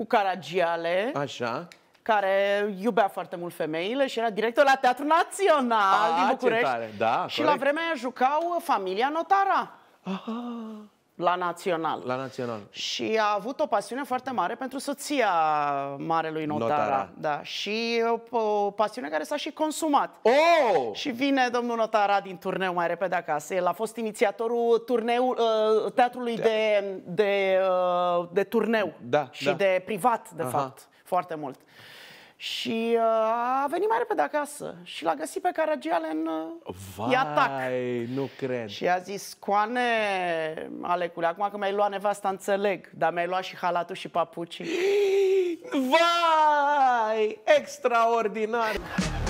cu caragiale. Așa care iubea foarte mult femeile și era director la Teatrul Național A, din București. Da, și corect. la vremea aia jucau familia Notara. Aha. La Național. La Național. Și a avut o pasiune foarte mare pentru soția marelui notara. notara. Da. Și o, o pasiune care s-a și consumat. Oh! Și vine domnul notara din turneu mai repede acasă. El a fost inițiatorul turneu, uh, teatrului da. de, de, uh, de turneu. Da, și da. de privat, de Aha. fapt. Foarte mult și uh, a venit mai repede acasă și l-a găsit pe Caragiale uh, în Vai, atac. nu cred. Și a zis, scoane, Alecule, acum că mi-ai luat nevasta, înțeleg, dar mi-ai luat și halatul și papucii. Vai, extraordinar!